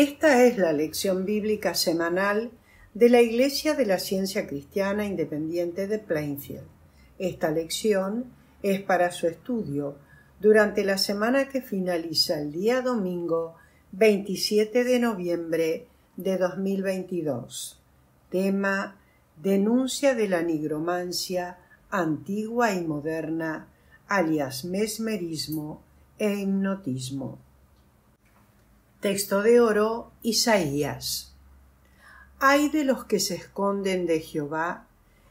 Esta es la lección bíblica semanal de la Iglesia de la Ciencia Cristiana Independiente de Plainfield. Esta lección es para su estudio durante la semana que finaliza el día domingo 27 de noviembre de 2022. Tema Denuncia de la nigromancia antigua y moderna, alias mesmerismo e hipnotismo. Texto de oro Isaías. Hay de los que se esconden de Jehová,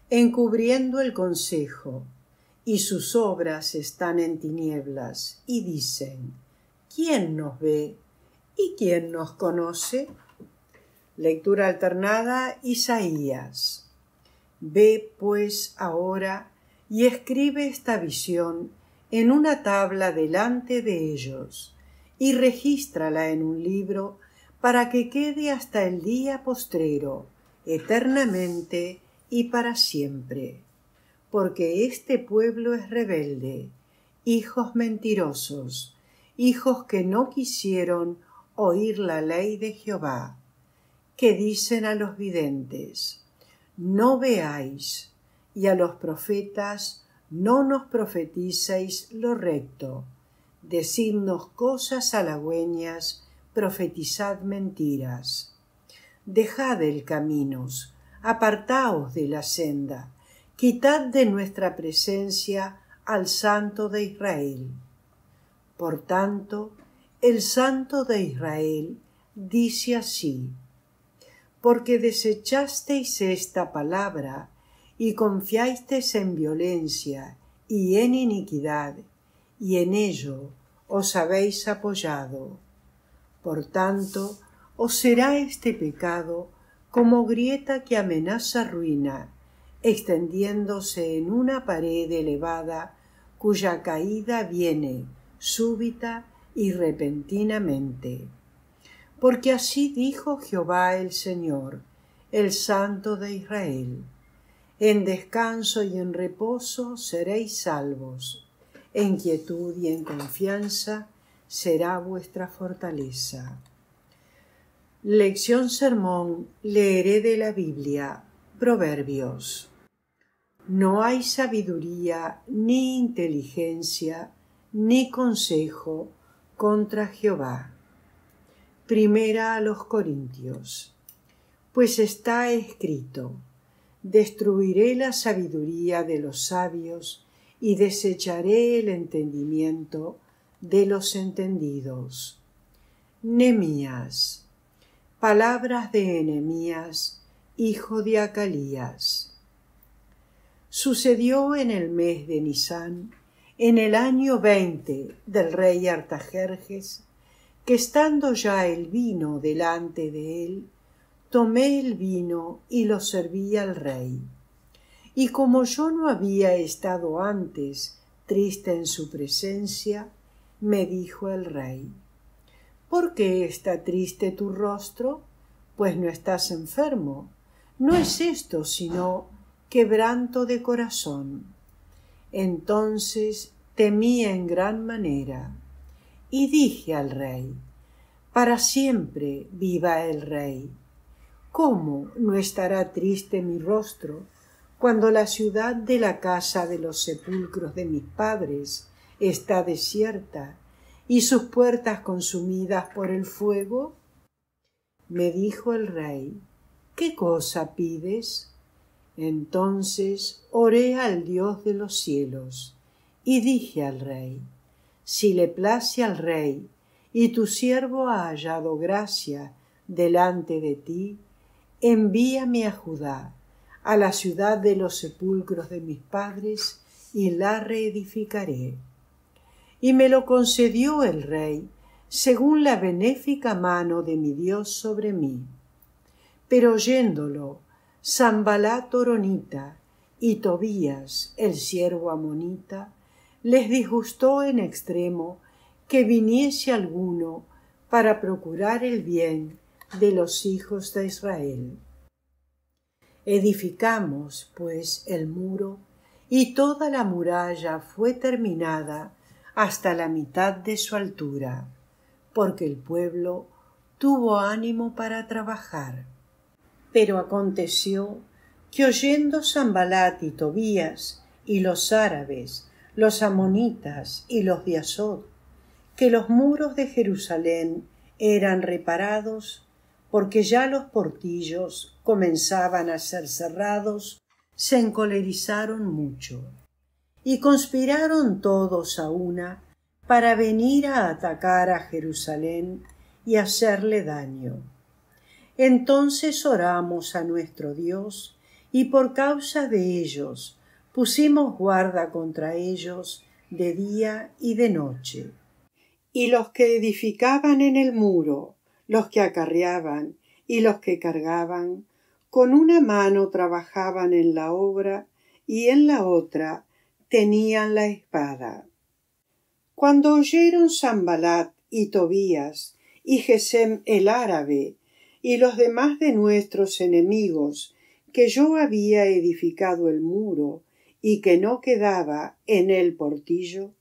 encubriendo el consejo, y sus obras están en tinieblas, y dicen, ¿quién nos ve? ¿Y quién nos conoce? Lectura alternada Isaías. Ve pues ahora y escribe esta visión en una tabla delante de ellos y regístrala en un libro para que quede hasta el día postrero, eternamente y para siempre. Porque este pueblo es rebelde, hijos mentirosos, hijos que no quisieron oír la ley de Jehová, que dicen a los videntes, no veáis, y a los profetas, no nos profetizáis lo recto Decidnos cosas halagüeñas, profetizad mentiras. Dejad el caminos, apartaos de la senda, quitad de nuestra presencia al Santo de Israel. Por tanto, el Santo de Israel dice así, porque desechasteis esta palabra y confiasteis en violencia y en iniquidad, y en ello os habéis apoyado. Por tanto, os será este pecado como grieta que amenaza ruina, extendiéndose en una pared elevada cuya caída viene súbita y repentinamente. Porque así dijo Jehová el Señor, el Santo de Israel. En descanso y en reposo seréis salvos en quietud y en confianza será vuestra fortaleza. Lección Sermón leeré de la Biblia. Proverbios. No hay sabiduría ni inteligencia ni consejo contra Jehová. Primera a los Corintios. Pues está escrito, destruiré la sabiduría de los sabios y desecharé el entendimiento de los entendidos. Nemías. Palabras de Enemías, hijo de Acalías. Sucedió en el mes de Nisán, en el año veinte del rey Artajerjes, que estando ya el vino delante de él, tomé el vino y lo serví al rey y como yo no había estado antes triste en su presencia, me dijo el rey ¿Por qué está triste tu rostro? Pues no estás enfermo. No es esto sino quebranto de corazón. Entonces temí en gran manera y dije al rey Para siempre viva el rey. ¿Cómo no estará triste mi rostro cuando la ciudad de la casa de los sepulcros de mis padres está desierta y sus puertas consumidas por el fuego? Me dijo el rey, ¿qué cosa pides? Entonces oré al Dios de los cielos y dije al rey, si le place al rey y tu siervo ha hallado gracia delante de ti, envíame a Judá a la ciudad de los sepulcros de mis padres y la reedificaré. Y me lo concedió el rey, según la benéfica mano de mi Dios sobre mí. Pero oyéndolo, Zambalá Toronita y Tobías, el siervo amonita, les disgustó en extremo que viniese alguno para procurar el bien de los hijos de Israel. Edificamos, pues, el muro, y toda la muralla fue terminada hasta la mitad de su altura, porque el pueblo tuvo ánimo para trabajar. Pero aconteció que oyendo Sambalat y Tobías y los árabes, los amonitas y los de Azot, que los muros de Jerusalén eran reparados, porque ya los portillos comenzaban a ser cerrados, se encolerizaron mucho y conspiraron todos a una para venir a atacar a Jerusalén y hacerle daño. Entonces oramos a nuestro Dios y por causa de ellos pusimos guarda contra ellos de día y de noche. Y los que edificaban en el muro los que acarreaban y los que cargaban, con una mano trabajaban en la obra y en la otra tenían la espada. Cuando oyeron Sambalat y Tobías y Gesem el árabe y los demás de nuestros enemigos que yo había edificado el muro y que no quedaba en el portillo,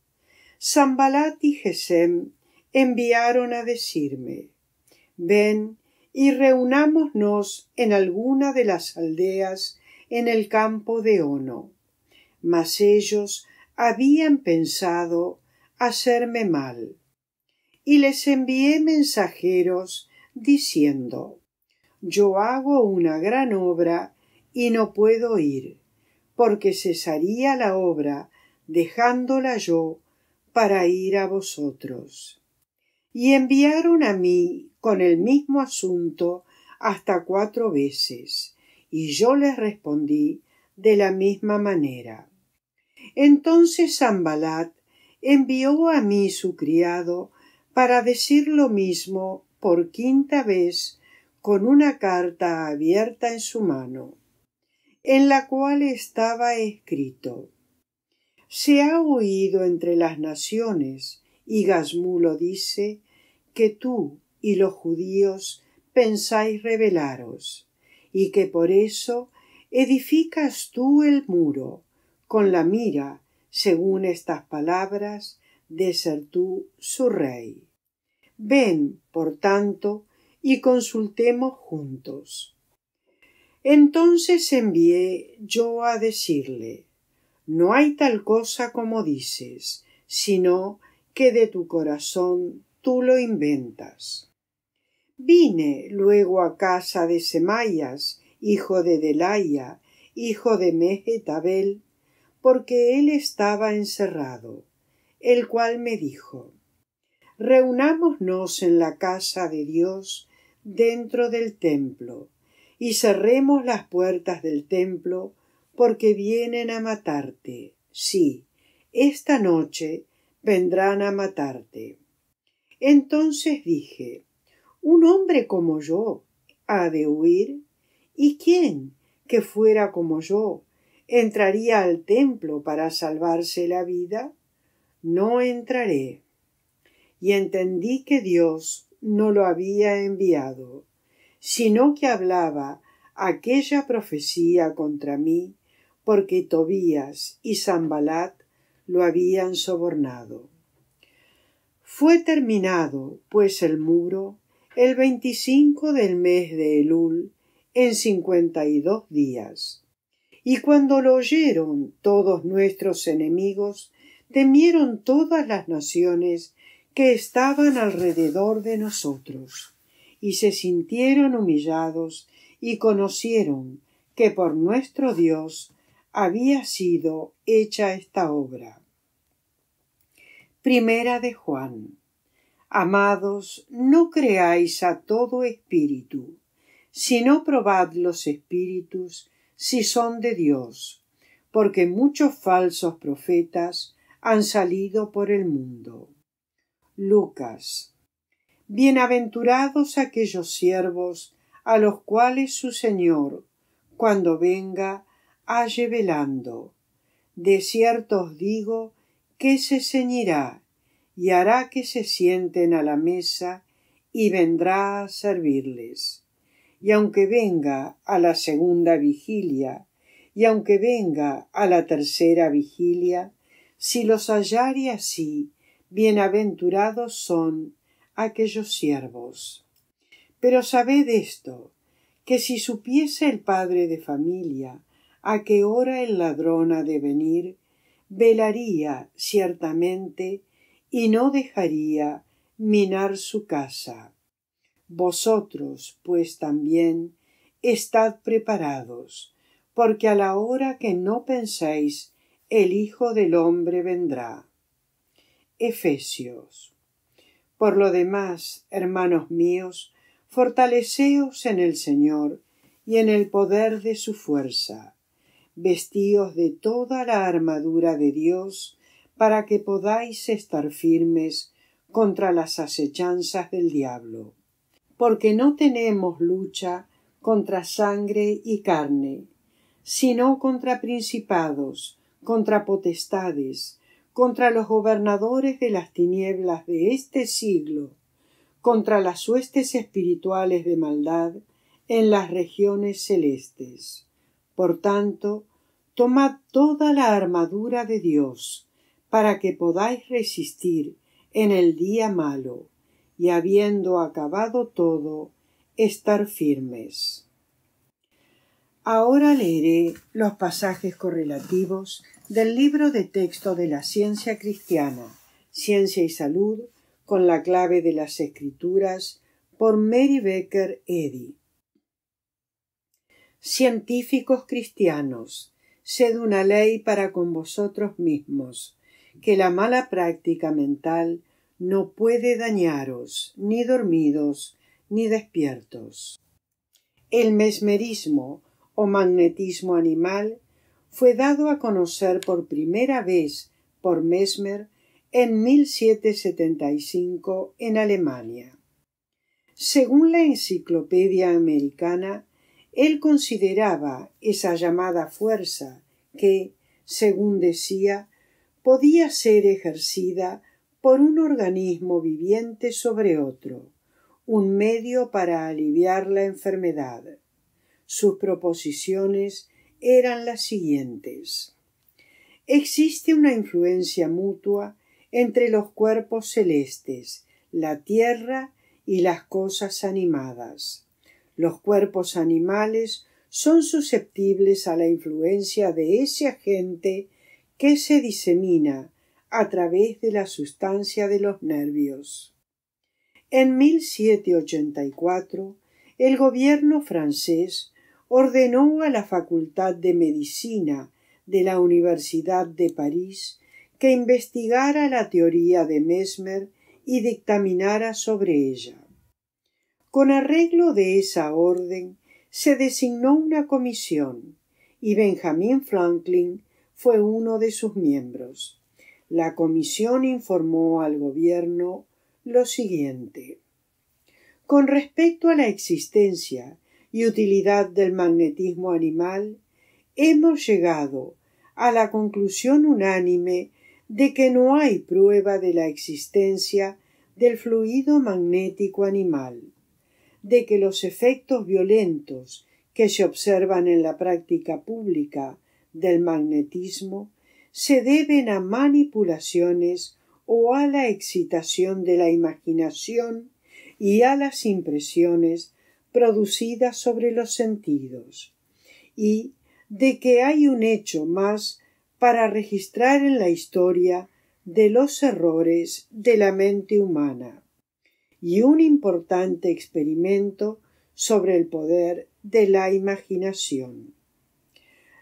Sambalat y Gesem enviaron a decirme Ven y reunámonos en alguna de las aldeas en el campo de Ono. Mas ellos habían pensado hacerme mal. Y les envié mensajeros diciendo Yo hago una gran obra y no puedo ir, porque cesaría la obra dejándola yo para ir a vosotros y enviaron a mí con el mismo asunto hasta cuatro veces, y yo les respondí de la misma manera. Entonces Zambalat envió a mí su criado para decir lo mismo por quinta vez con una carta abierta en su mano, en la cual estaba escrito Se ha oído entre las naciones, y Gasmulo dice que tú y los judíos pensáis revelaros, y que por eso edificas tú el muro, con la mira, según estas palabras, de ser tú su rey. Ven, por tanto, y consultemos juntos. Entonces envié yo a decirle No hay tal cosa como dices, sino que de tu corazón tú lo inventas. Vine luego a casa de Semayas, hijo de Delaya, hijo de Mejetabel, porque él estaba encerrado, el cual me dijo Reunámonos en la casa de Dios dentro del templo, y cerremos las puertas del templo, porque vienen a matarte. Sí, esta noche vendrán a matarte. Entonces dije, un hombre como yo ha de huir, ¿y quién que fuera como yo entraría al templo para salvarse la vida? No entraré. Y entendí que Dios no lo había enviado, sino que hablaba aquella profecía contra mí, porque Tobías y Zambalat lo habían sobornado. Fue terminado, pues, el muro el veinticinco del mes de Elul en cincuenta y dos días. Y cuando lo oyeron todos nuestros enemigos, temieron todas las naciones que estaban alrededor de nosotros, y se sintieron humillados y conocieron que por nuestro Dios había sido hecha esta obra. Primera de Juan. Amados, no creáis a todo espíritu, sino probad los espíritus si son de Dios, porque muchos falsos profetas han salido por el mundo. Lucas. Bienaventurados aquellos siervos a los cuales su Señor, cuando venga, halle velando. De cierto os digo que se ceñirá y hará que se sienten a la mesa y vendrá a servirles. Y aunque venga a la segunda vigilia, y aunque venga a la tercera vigilia, si los hallare así, bienaventurados son aquellos siervos. Pero sabed esto, que si supiese el padre de familia a qué hora el ladrón ha de venir, velaría ciertamente y no dejaría minar su casa. Vosotros, pues también, estad preparados, porque a la hora que no penséis, el Hijo del hombre vendrá. Efesios. Por lo demás, hermanos míos, fortaleceos en el Señor y en el poder de su fuerza vestíos de toda la armadura de Dios, para que podáis estar firmes contra las acechanzas del diablo. Porque no tenemos lucha contra sangre y carne, sino contra principados, contra potestades, contra los gobernadores de las tinieblas de este siglo, contra las huestes espirituales de maldad en las regiones celestes. Por tanto, tomad toda la armadura de Dios, para que podáis resistir en el día malo, y habiendo acabado todo, estar firmes. Ahora leeré los pasajes correlativos del libro de texto de la ciencia cristiana, Ciencia y Salud, con la clave de las Escrituras, por Mary Becker Eddy. Científicos cristianos, sed una ley para con vosotros mismos, que la mala práctica mental no puede dañaros, ni dormidos, ni despiertos. El mesmerismo o magnetismo animal fue dado a conocer por primera vez por Mesmer en 1775 en Alemania. Según la Enciclopedia Americana, él consideraba esa llamada fuerza que, según decía, podía ser ejercida por un organismo viviente sobre otro, un medio para aliviar la enfermedad. Sus proposiciones eran las siguientes. Existe una influencia mutua entre los cuerpos celestes, la tierra y las cosas animadas. Los cuerpos animales son susceptibles a la influencia de ese agente que se disemina a través de la sustancia de los nervios. En 1784, el gobierno francés ordenó a la Facultad de Medicina de la Universidad de París que investigara la teoría de Mesmer y dictaminara sobre ella. Con arreglo de esa orden, se designó una comisión y Benjamin Franklin fue uno de sus miembros. La comisión informó al gobierno lo siguiente. Con respecto a la existencia y utilidad del magnetismo animal, hemos llegado a la conclusión unánime de que no hay prueba de la existencia del fluido magnético animal de que los efectos violentos que se observan en la práctica pública del magnetismo se deben a manipulaciones o a la excitación de la imaginación y a las impresiones producidas sobre los sentidos, y de que hay un hecho más para registrar en la historia de los errores de la mente humana y un importante experimento sobre el poder de la imaginación.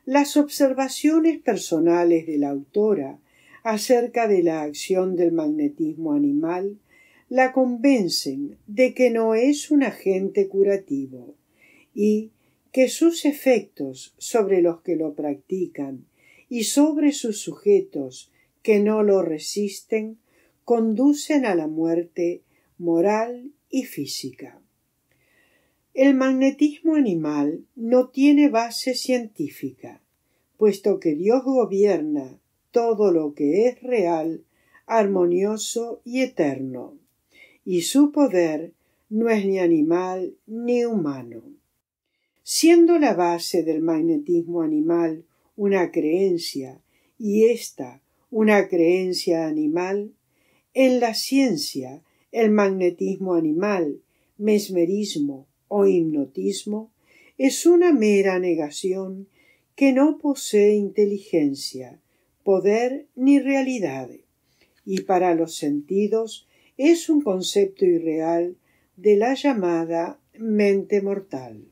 Las observaciones personales de la autora acerca de la acción del magnetismo animal la convencen de que no es un agente curativo y que sus efectos sobre los que lo practican y sobre sus sujetos que no lo resisten conducen a la muerte moral y física. El magnetismo animal no tiene base científica, puesto que Dios gobierna todo lo que es real, armonioso y eterno, y su poder no es ni animal ni humano. Siendo la base del magnetismo animal una creencia y esta una creencia animal, en la ciencia el magnetismo animal, mesmerismo o hipnotismo, es una mera negación que no posee inteligencia, poder ni realidad, y para los sentidos es un concepto irreal de la llamada mente mortal.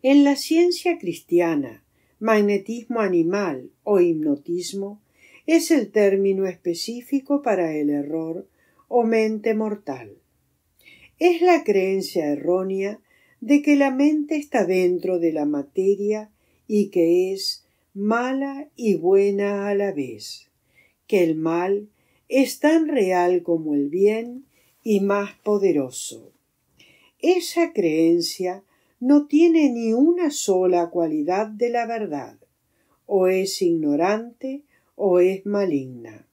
En la ciencia cristiana, magnetismo animal o hipnotismo es el término específico para el error o mente mortal. Es la creencia errónea de que la mente está dentro de la materia y que es mala y buena a la vez, que el mal es tan real como el bien y más poderoso. Esa creencia no tiene ni una sola cualidad de la verdad, o es ignorante o es maligna.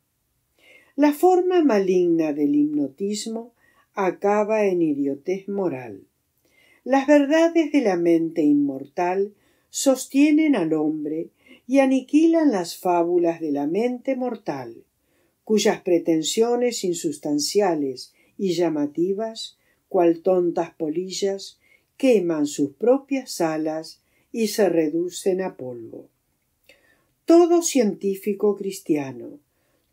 La forma maligna del hipnotismo acaba en idiotez moral. Las verdades de la mente inmortal sostienen al hombre y aniquilan las fábulas de la mente mortal, cuyas pretensiones insustanciales y llamativas, cual tontas polillas, queman sus propias alas y se reducen a polvo. Todo científico cristiano,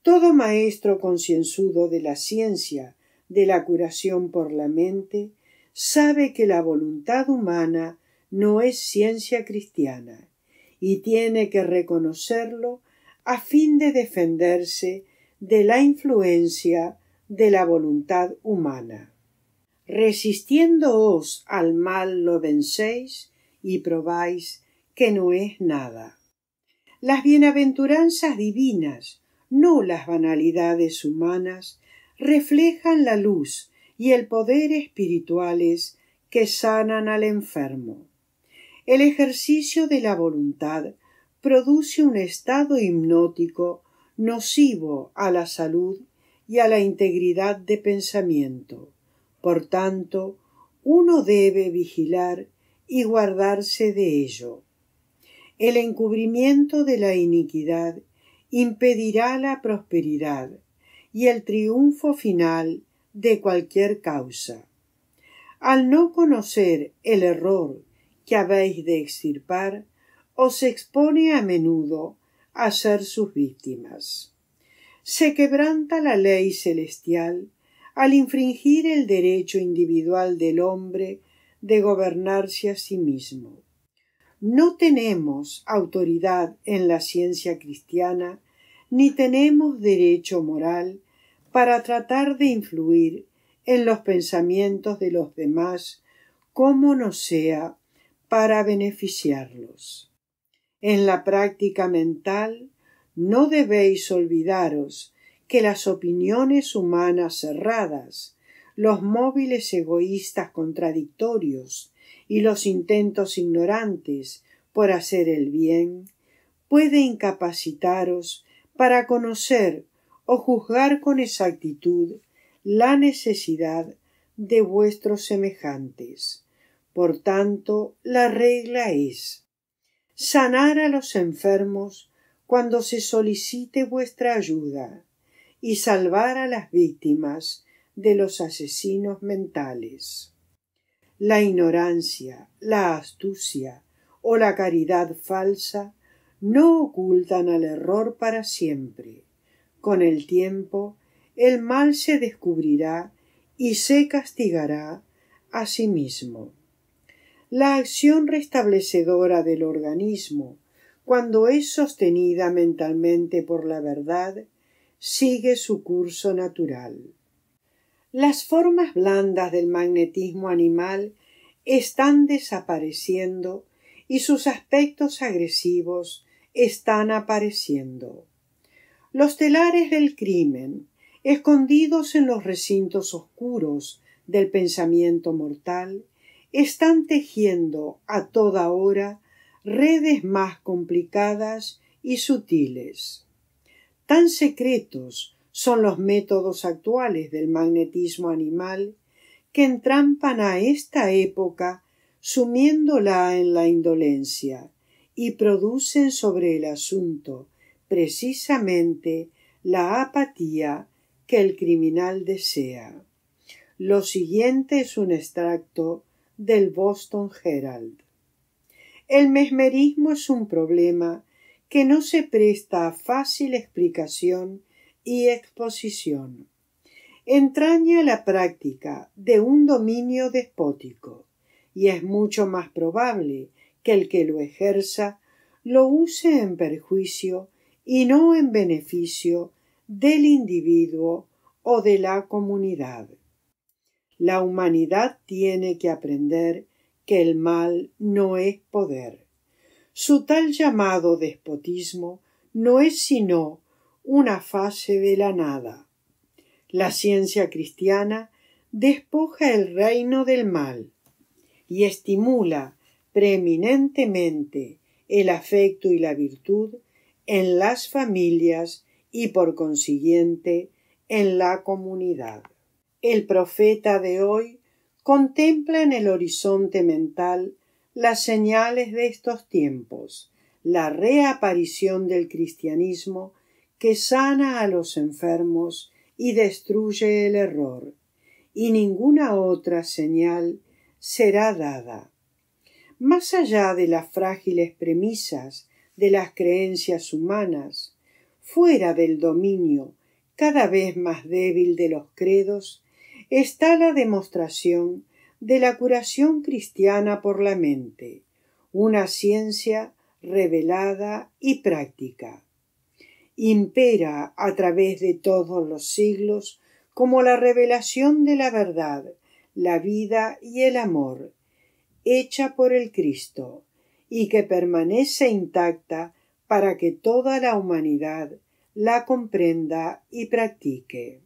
todo maestro concienzudo de la ciencia de la curación por la mente sabe que la voluntad humana no es ciencia cristiana y tiene que reconocerlo a fin de defenderse de la influencia de la voluntad humana. Resistiéndoos al mal lo vencéis y probáis que no es nada. Las bienaventuranzas divinas no las banalidades humanas, reflejan la luz y el poder espirituales que sanan al enfermo. El ejercicio de la voluntad produce un estado hipnótico nocivo a la salud y a la integridad de pensamiento. Por tanto, uno debe vigilar y guardarse de ello. El encubrimiento de la iniquidad impedirá la prosperidad y el triunfo final de cualquier causa. Al no conocer el error que habéis de extirpar, os expone a menudo a ser sus víctimas. Se quebranta la ley celestial al infringir el derecho individual del hombre de gobernarse a sí mismo. No tenemos autoridad en la ciencia cristiana ni tenemos derecho moral para tratar de influir en los pensamientos de los demás como no sea para beneficiarlos. En la práctica mental no debéis olvidaros que las opiniones humanas cerradas, los móviles egoístas contradictorios y los intentos ignorantes por hacer el bien puede incapacitaros para conocer o juzgar con exactitud la necesidad de vuestros semejantes. Por tanto, la regla es sanar a los enfermos cuando se solicite vuestra ayuda y salvar a las víctimas de los asesinos mentales. La ignorancia, la astucia o la caridad falsa no ocultan al error para siempre. Con el tiempo, el mal se descubrirá y se castigará a sí mismo. La acción restablecedora del organismo, cuando es sostenida mentalmente por la verdad, sigue su curso natural. Las formas blandas del magnetismo animal están desapareciendo y sus aspectos agresivos están apareciendo. Los telares del crimen, escondidos en los recintos oscuros del pensamiento mortal, están tejiendo a toda hora redes más complicadas y sutiles. Tan secretos son los métodos actuales del magnetismo animal que entrampan a esta época sumiéndola en la indolencia y producen sobre el asunto precisamente la apatía que el criminal desea. Lo siguiente es un extracto del Boston Herald. El mesmerismo es un problema que no se presta a fácil explicación y exposición. Entraña la práctica de un dominio despótico, y es mucho más probable que el que lo ejerza lo use en perjuicio y no en beneficio del individuo o de la comunidad. La humanidad tiene que aprender que el mal no es poder. Su tal llamado despotismo no es sino una fase de la nada. La ciencia cristiana despoja el reino del mal y estimula preeminentemente el afecto y la virtud en las familias y por consiguiente en la comunidad. El profeta de hoy contempla en el horizonte mental las señales de estos tiempos, la reaparición del cristianismo que sana a los enfermos y destruye el error, y ninguna otra señal será dada más allá de las frágiles premisas de las creencias humanas, fuera del dominio cada vez más débil de los credos, está la demostración de la curación cristiana por la mente, una ciencia revelada y práctica. Impera a través de todos los siglos como la revelación de la verdad, la vida y el amor, hecha por el Cristo y que permanece intacta para que toda la humanidad la comprenda y practique.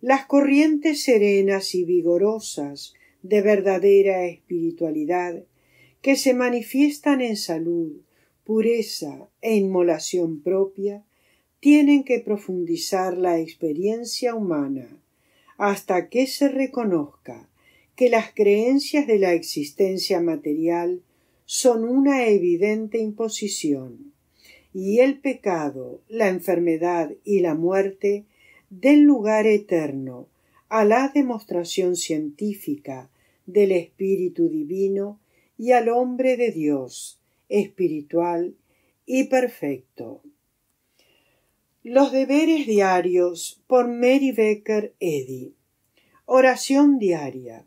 Las corrientes serenas y vigorosas de verdadera espiritualidad que se manifiestan en salud, pureza e inmolación propia, tienen que profundizar la experiencia humana hasta que se reconozca que las creencias de la existencia material son una evidente imposición, y el pecado, la enfermedad y la muerte den lugar eterno a la demostración científica del Espíritu Divino y al hombre de Dios, espiritual y perfecto. Los deberes diarios por Mary Becker Eddy. Oración diaria.